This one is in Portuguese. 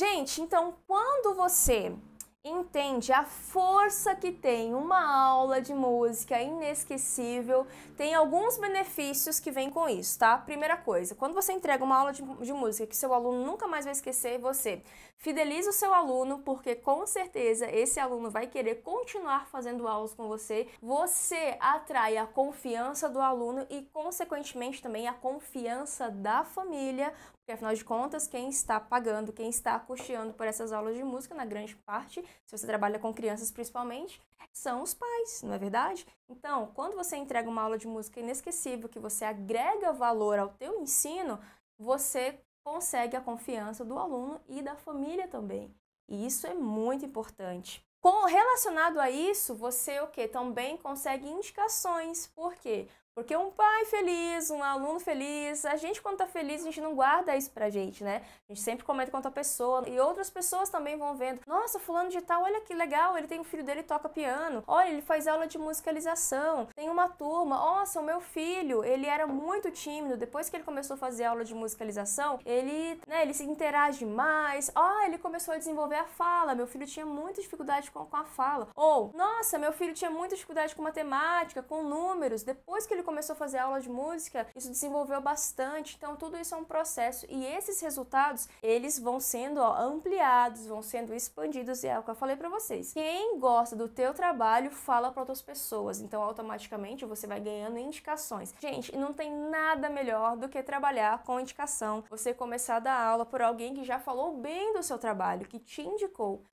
Gente, então quando você entende a força que tem uma aula de música inesquecível, tem alguns benefícios que vem com isso, tá? Primeira coisa, quando você entrega uma aula de, de, música que seu aluno nunca mais vai esquecer, você fideliza o seu aluno, porque com certeza esse aluno vai querer continuar fazendo aulas com você, você atrai a confiança do aluno e, consequentemente, também a confiança da família, porque afinal de contas, quem está pagando, quem está custeando por essas aulas de música, na grande parte, se você trabalha com crianças principalmente, são os pais, não é verdade? Então, quando você entrega uma aula de música inesquecível, que você agrega valor ao teu ensino, você consegue a confiança do aluno e da família também. E isso é muito importante. Com relacionado a isso, você o que também consegue indicações. Por quê? Porque um pai feliz, um aluno feliz, a gente quando tá feliz, a gente não guarda isso pra gente, né? A gente sempre comenta com outra pessoa e outras pessoas também vão vendo. Nossa, fulano de tal, olha que legal, ele tem um filho dele toca piano. Olha, ele faz aula de musicalização. Tem uma turma. Nossa, o meu filho, ele era muito tímido, depois que ele começou a fazer aula de musicalização, ele, né, ele se interage mais. Ó, ele começou a desenvolver a fala. Meu filho tinha muita dificuldade com, com a fala. Ou, nossa, meu filho tinha muita dificuldade com matemática, com números. Depois que ele começou a fazer aula de música, isso desenvolveu bastante. Então tudo isso é um processo e esses resultados, eles vão sendo ó, ampliados, vão sendo expandidos e é o que eu falei para vocês. Quem gosta do teu trabalho, fala para outras pessoas. Então automaticamente você vai ganhando indicações. Gente, não tem nada melhor do que trabalhar com indicação. Você começar a dar aula por alguém que já falou bem do seu trabalho, que te indicou.